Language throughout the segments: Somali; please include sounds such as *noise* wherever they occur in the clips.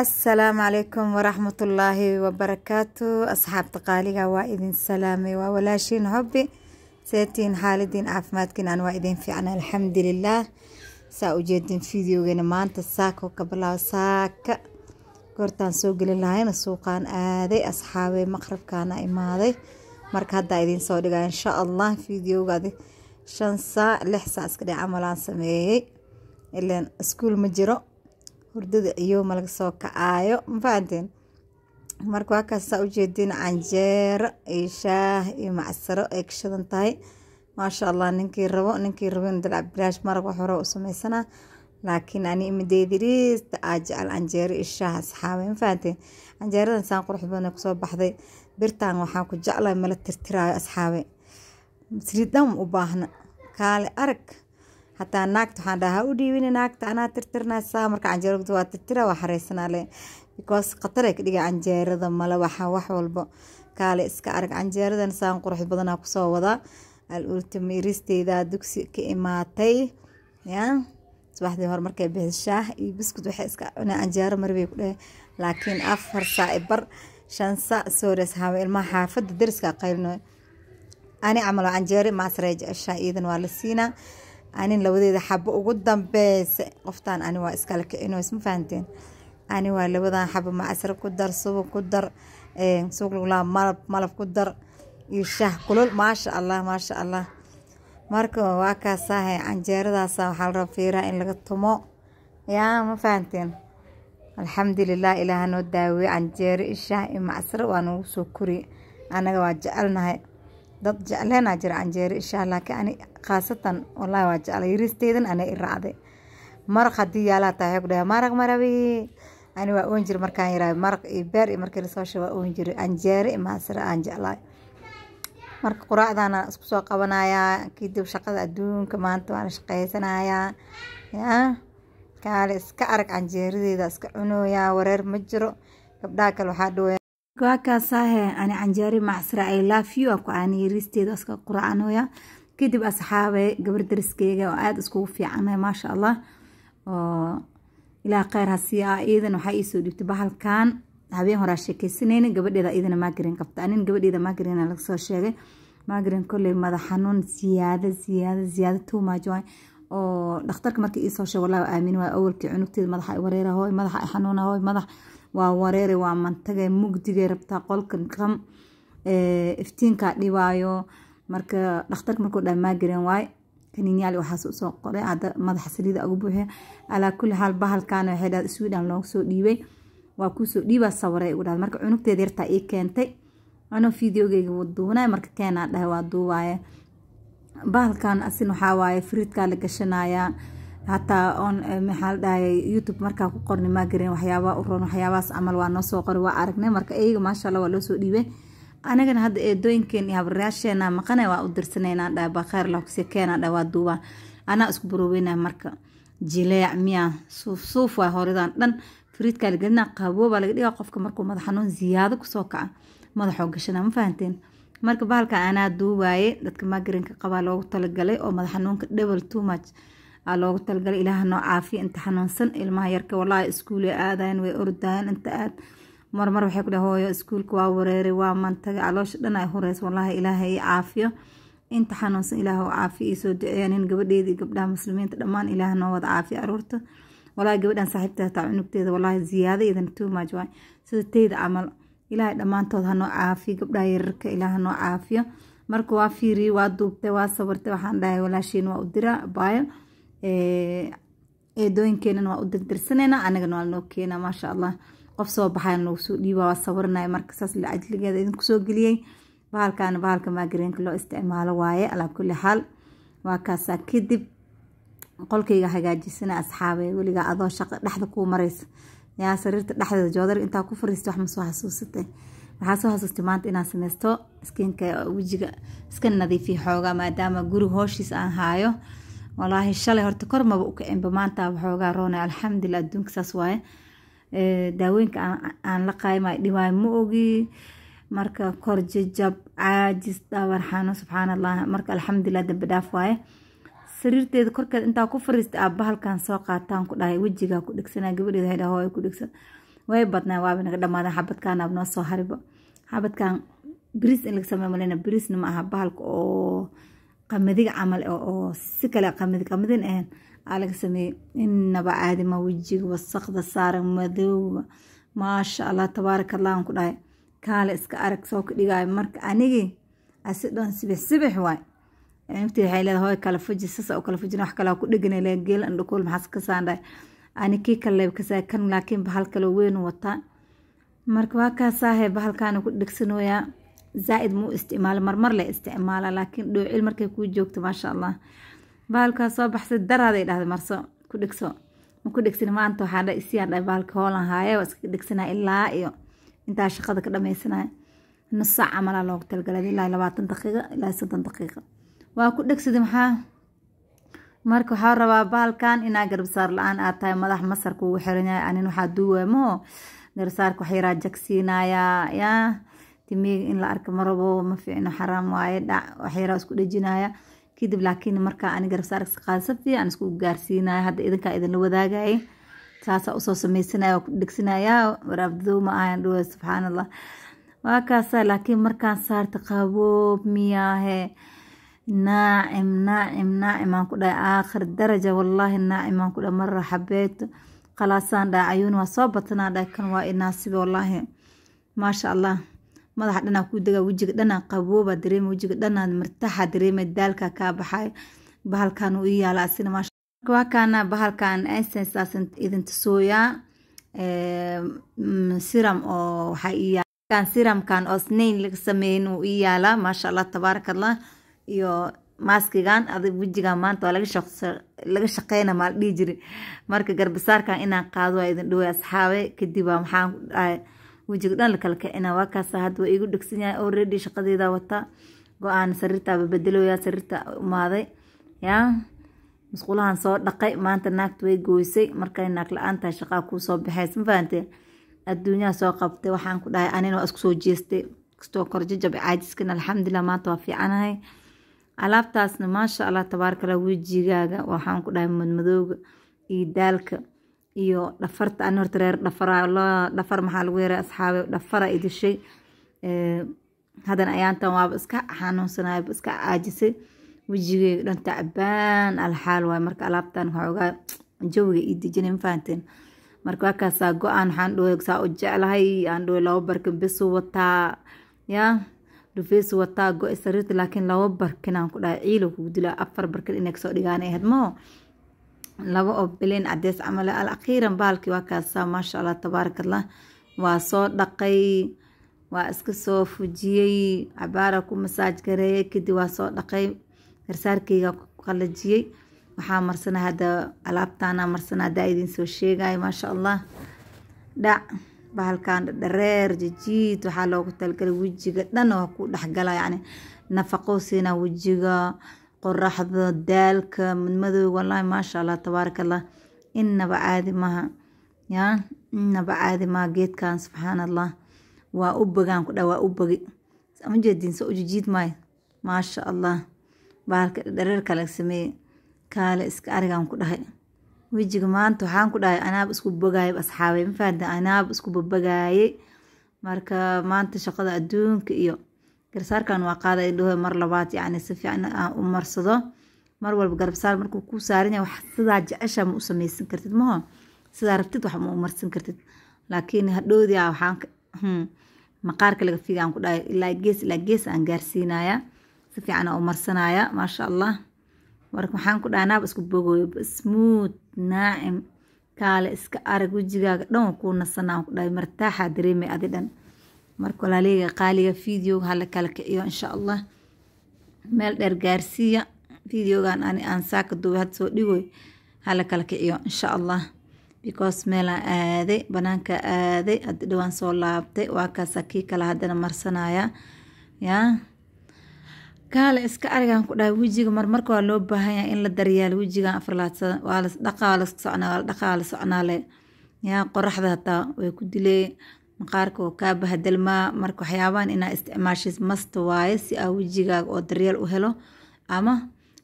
asalaamu calaykum waraxmatullaahi wabarakaatu asxaabta qaaliga waa idin salaamay waa walaashiin hobbi seetiin xaalidiin caafimaadkiinan waa idin fiicna alxamdulilaah saa ujeedin jeedin fideogeena maanta saako kabalaaw saaka goortaan soo gelin lahayna suuqaan aaday asxaabey maqrabkaana imaaday marka haddaa idiin soo dhigaa insha allah fideogaadi shan saac lix saac iska dheh camal sameeyey ilaan iskuul ma jiro hurdada iyo malaga soo kacaayo mafahanteen marka waakaas saa ujeedin canjeero iyo shaah iyo macsaro ay ka shidan tahay maasha allah ninkii rabo ninkii rabo inuu dalcab bilaash maraq wax hore u samaysanaa laakiin ani imadeediriista aa jecel canjeero iyo shaah asxaabe mafahanteen canjeeradan saan qurux badan kusoo baxday birtan waxaan ku jeclahay mala tirtiraayo asxaabe saliid dhan u baahna kaale arag hataa naagta waxaan dhaha u dhiibin naagta anaa tirtirnaysaa marka canjeerada waa tirtira waa xareysanaa because khatar ka dhiga canjeerada male waxa wax walbo kaale iska arag canjeeradan saan qurux badanaa kusoo wadaa alultimiristeeda dugsi ka imaatay ya subaxdii hore markay bixishaah iyo biskud waxay iska cunay canjeero maribay ku dhehe laakiin afar saa bar shan saa soores hawe ilmaha xaafadda deriska qaylno ani camalo canjeere maasreeja eshaa iidan waa la siinaa anin labadeeda xabo ugu dambeysa qoftaan ani waa iskale kicinoys ma fahanteen ani waa labadan xabo macasre ku dar subag ku dar subag malab malab ku dar iyo shaah kulul maasha allah maasha allah marka waa kaasaahay canjeeradaasa waxaa la raba in laga tumo yaa ma fahanteen alxamdulilah ilaaha noo daaweeye canjeere ishaah iyo macsre waa noogu soo koriye anaga waa jecelnahay dad jecleenaa jira canjeere ishaah laakiin ani khaasatan walahi waa jeclay yariisteydan ana i maraq haddii yaalaa tahay kudhaha maraq marawi ani waa oon jiri markaan yaraa maraq iyo beer iyo markii lasoo sheego waa oon jiri anjeere iyo aan jeclaay marka quraacdaana isku soo qabanayaa kidib shaqada adduunka maanta waana shaqaysanayaa yaa kaale iska arag canjeeradeeda iska cunoyaa wareer ma jiro gabdhaha kale waxaa dhawaya gaakaasahe ani canjeere macsira i love you aku aani iska quraacanoyaa kadib asxaabe gabar dariskeyga oo aada iskugu fiicana maasha allah oo ilaa kheyr hasii ah iidan waxaa iisoo dhiibtay bahalkan habeen horaa sheekeysanayna gabadheeda iyadana maagrin qabta anin gabadheeda maagrin lagasoo sheegay maagrin kolley madax xanuun siyaado siyaado siyaado tuumaajo waay oo dhakhtarka markii iisoo sheeg wallahi aamin waay awalkii cunugteeda madaxa wareera hooy madaxa ay xanuuna hooy madax waa wareere waa mantagay mugdigay rabtaa qolkan qam iftiinkaa dhibaayo marka dhakhtarka markuu dhaa maagareen waay kaniinyaali waxaas usoo qoray madaxa saliida ugu buuxee alaa kulli xaal bahalkan waxay dhaha sweden looga soo dhiibay waa kuusoo dhiibaa sawaray ugu dhaha marka cunugteeda yartaa ii keentay ano videogeyga duunay marka keenaa dhahay waa duubaaye bahalkan asin waxaa waaye friidkaa la gashanayaa hataa on eh, maxaa la dhahayay youtube markaa ku qorni maagareen waxyaabaa u ron waxyaabahaas camal waa noo soo qoray waa aragnay marka iyaga maasha allah waa loo soo dhiibay anagana hadda eedooyinkeen iyo habaryaasheena maqana waa u dirsanayna dhaa bakhayrla kusii keena dhaa waa duubaa anaa isku baroobeyna marka jileec miya suuf waa horidan dhan firiidkaa la gelina qaboo baa laga dhigaa qofka markuu madax xanuun ziyaado kusoo kaca madaxoo gashana ma fahanteen marka bahalka anaa duubaaye dadka magarinka qabaa loogu talagalay oo madax xanuunka dhebel tumach aa loogu talagalay ilaahanoo caafiya inta xanuunsan ilmaha yarka walaahi iskuule aadayan way ordaayan inta aad marmar waxay ku dhaha hooyo iskuulka waa wareeray waa mantaga aloosha dhan ay horeyso wallaahi ilaahay caafiyo inta xanuunsan ilaah caafiyo ii soo duceeya nin gabadheeda gabdhaha muslimiinta dhammaan ilaah noo wada caafiya aruurta wallaahi gabadhan saaxiibteeda cunugteeda wallaahi ziyaada idan tuumaaj waay sida teyda camal ilaahay dhammaantood hanoo caafiyo gabdhaha yararka ilaah hanoo caafiyo marka waa fiiriyey waa duubtay waa sawirtay waxaan dhahay walaashiin waa u dira baayo eedooyinkeenan waa u dirdirsanayna anigana waa noo keena maasha allah qof soo baxay nagu soo dhiibaa sawirinay marka saas lacajligeeda idinku soo geliyey bahalkan bahalka magreenka loo isticmaalo waaye alaa kulli xaal waa kaasaa kadib qolkayga hagaajisana asxaabee weligaa adoo shaqo dhexda kuu mareysa yaa sariirta dhexdeeda joodar intaa ku fariista wax ma xasuusatay waxaa soo xasuustay maanta inaan sameysto skinka wejiga iska nadiifiya xoogaa maadaama guri hooshiis aan haayo walaahi shalay horta kormaba u kicin maanta waxoogaa roona alxamdulilah adduunka saas waaye daawooyinka aan la qaymay dhibaay ma ogi marka korjajab caajis dhaawar xanuun allah marka alxamdulilah dambe dhaaf waaye sariirteeda korkeeda intaa ku fariista aabba bahalkan soo qaataan ku dhahay wejigaa ku dhegsana gabadheeda haydha hooy ku dhegsan way badnaan waaba naga dhammaadaan xabadkaan abnoo soo hariba xabadkan biriis in laga sameeyo maleyna biriisna ma aha bahalka oo qamadiga camal oo si kale qamadi qamadin ahayn alaga sameeyey inaba caadima wejiga wasaqda saaran madooga maasha allah tabaarakallah allah ku dhahay kaale iska arag soo ka dhigaayo marka anigii asi sibix sibix waay nafti waxay leedahay hoy kala fuji sasa u kala fujina wax kalaa ku dhegana lee geel andhakool maxaas ka saandhay ani kii kale leeb kasaa kan laakiin bahal kaloo weyn wataa marka waa kaasaahe bahalkaana ku dhegsanooyaa zaa'id muu isticmaala marmar le isticmaala laakiin dhoocil markay kuu joogto maasha allah baalkaa soo baxsay darada dhahday marso ku dhegso maku dhegsin maanta waxaa dha baalka hoolan haaya waa iska dhegsanaya ilaa iyo intaa shaqada ka dhamaysanaya nus saac ah loogu talgalay ilaa labaatan daqiiqa ilaa soddon daqiiqa waa ku dhegsaday maxaa marka waxaa rabaa baalkan inaa garbsaar la-aan aad tahay madax masar kuugu xiranyahay anin waxaa duuwaamo garbasaarka garbsaarka waxyaraa jagsiinayaa yaa timiga in la arka marabo ma fiicno xaraam waaye dhac wax isku dhejinaya kadib laakiin markaa aniga rabsaaragsi qaansafi aan isku gaarsiinaya hadda idinka idinla wadaagaya saasaa usoo sameysanaya waa ku dhegsanayaa waraabdadoo ma ahan dhawa subxaan allah waa kaasa laakiin markaan saarta qaboob miyaahe naacim naacim naacim aan ku dhahay aakhir daraja wallaahi naacim aan ku dhahay marra xabeeto khalaasaan dhahay cayuun waa soo batnaa dhahay kan waa inaasiba wallaahi maasha allah madaxa dhanaa ku dega wejiga dhanaa qabooba dareema wejiga dhanaa martaxa dareema daalka kaa baxay bahalkan uu yaala asina maasha waa bahalkan essence asan idin siram oo waxaa ii yaala siramkan oo snayn laga sameeyin uu ii yaalaa maasha allah tabaarak iyo maaskigan ada wejigan maanta waa laga shaqeyna maa dhihi jiri marka garbasaarkan inaan qaado waa idin dhowey asxaabe kadib waa wejiga dhan lakala kicina waa kaasa hadda waa igu dhegsanyahay yahay already shaqadeeda wata go-aan sariirtaaba bedeloya sariirta umaaday yaa musqulahan soo dhaqay maanta naagta way gooysay markay naag la-aantahay shaqaa kuu soo baxays ma fahamtee adduunyaha soo qabtay waxaan ku dhahay anina waa isku soo jeestay kastoo korjajabay caajiskan alxamdulilah maanta waa fiicanahay alaabtaasna maasha allah tabaarkala wejigaaga waxaan ku dhahay madmadooga iyo daalka iyo dhafarta an horta reer dhafara dhafar maxaa lagu yaray asxaabe dhafara idishay hadan ayaantan waaba iska xanuunsanaya iska caajisay wejigeega dhan tacbaan alxaal waay marka alaabtan waxoogaa jawiga ii dejinay mafahanteen marka wakaasaa go-aan waxaan dhowe saa u jeclahay aan dhowe laba barkin besu wataa yaa dhufeesu wataa go-i sariirta laakiin laba barkin aan ku dhahay ciilo kugu dila afar barkin inay kasoo dhigaanay ahayd moo laba oo bileen cadees camal al akhiiran baalkii waa kaasa maasha allah tabaarakallah waa soo dhaqay waa iska soo fujiyey cabaara ku masaaj gareeyay kadib waa soo dhaqay garsaarkeyga ku qalajiyey waxaa marsana hadda alaabtaana marsana hadda idin soo sheegayo maasha allah dhac bahalkan dhareer jijiid waxaa loogu talgalay wejiga dhan oo ku dhexgala yani nafaqo siina wejiga qoraxda daalka madmadow wallaahi maasha allah tabaaraka allah inaba caadi maha yaa inaba caadi maha geedkan subxaan allah waa u bagaan ku dhaa waa u bagi ma jeedin soo ujijiid maayo maasha allah bahalka dhareer kale sameeye kaale iska arigaan ku dhahay wejiga maanta waxaan ku dhahay anaaba isku bogaayay asxaabay ma fahanteen anaaba isku babagaayay marka maanta shaqada adduunka iyo garbsaarkan waa qaada idhaho mar labaad yacni si fiican aan u marsado mar walba garbsaar markuu ku saaran yahay wax sidaa jeceshaa ma u samaysan kartid maho sidaa rabtid wax ma u marsan kartid laakiin hadhoodii ah waxaan hmm, maqaarka laga figa ku dhahay ilaa gees ilaa gees aan gaarsiinayaa si fiican aan u marsanayaa maasha allah marka waxaan ku dhahay naaba isku bogoyo smuut naacim kaale iska arag wejigaaga dhan waa kuu nasanaa aan ku dhahay martaaxaa dareemay adi dhan marka walaaliga qaaliga videoga hala kala kiciyo insha allah meel dheer gaarsiiya videogan ani aan saaka duuba had soo dhigoy hala kala kiciyo insha allah because meelaan aaday banaanka aaday haddi dhowaan soo laabtay waa kii kale haddana marsanaya yaa kaale iska arigaan ku dhahay wejiga marmarka waa loo baahan yahay in la daryaalo wejigan afrlaadsada waa lasdhaqaa la socnaa waa la dhaqaa la socnaale yaa qoraxda hataa way ku dilee maqaarka oo kaa bahadelmaa marka waxyaabaan inaa isticmaashis masta waaye si aa wejigaaga oo daryeel u helo ama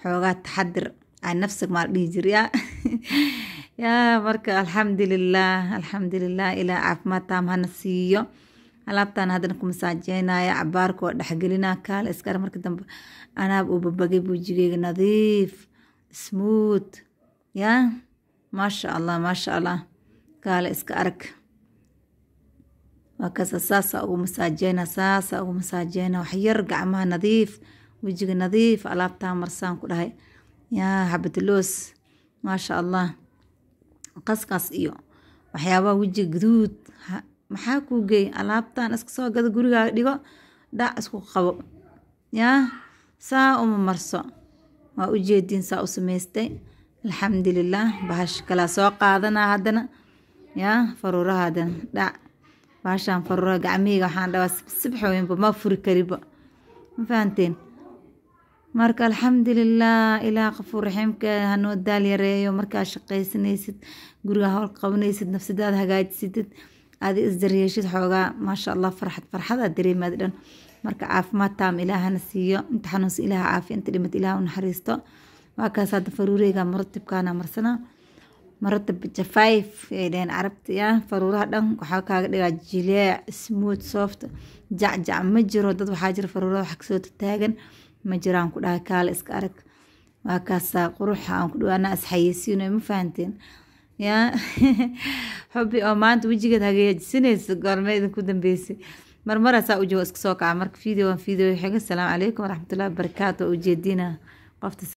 xoogaa taxadir aa nafsig maal dhihi jiryaa *laughs* yaa marka alxamdulilaah alxamdulilah ilaa caafimaad taam hana siiyo alaabtaan haddana ku masaajeynaya cabaarka oo dhexgelina kaale iskar marka dambe anaab uu babagay buujigeyga nadiif smooth yaa maasha allah maasha allah kaale iska arag waa kaasa saasa ugu masaajeena saasaa ugu masaajeena waxyar gacmaha nadiif wejiga nadiif alaabtaa marsaan ku dhahay yaa xabadaloos maasha allah qaskaas iyo waxyaabaha wejiga guduud maxaa kuu geey alaabtan iska soo gada gurigaaga dhigo dhac isku qabo yaa saa uma marso waa ujeediin saa u samaystay alxamdulilah bahash kalaa soo qaadanaa haddana yaa faruuraha haddana dhac baashaan farura gacmaheyga waxaan dhahaa sibsibxoyinba ma furi kariba ma fahanteen marka alxamdulilah ilaah qafuur raxiimka hanoo daal yareeyo markaa shaqaysanaysid guriga howl qabanaysid nafsidaad hagaajisidid aada isdaryeeshid xoogaa maasha allah farxad farxadaa dareemaad dhan marka caafimaad taam ilaahana siiyo inta xanuunsa ilaaha caafiya inta dhimad ilaaha u naxariisto waa kaas hadda faruureyga muratibkaana marsanaa marada eh, jafayf ay dheheen carabta ya faruuraha dhan waxaa kaaga dhigaa jileec smooth soft jacjac ma jiro dad waxaa jira faruuraha wax kasoo tataagan ma jiraan ku dhahay kaale iska arag waa kaasaa quruxa aan ku dhawaana isxayeysiino ma fahanteen ya xubi *laughs* oo maanta wejigeed hagaajisanaysa goorme idinku dambeysay marmaraasaa ujoog iska soo kaca marka video video xiga salaamu calaykum waraxmatullahi wabarakaatu waa qofta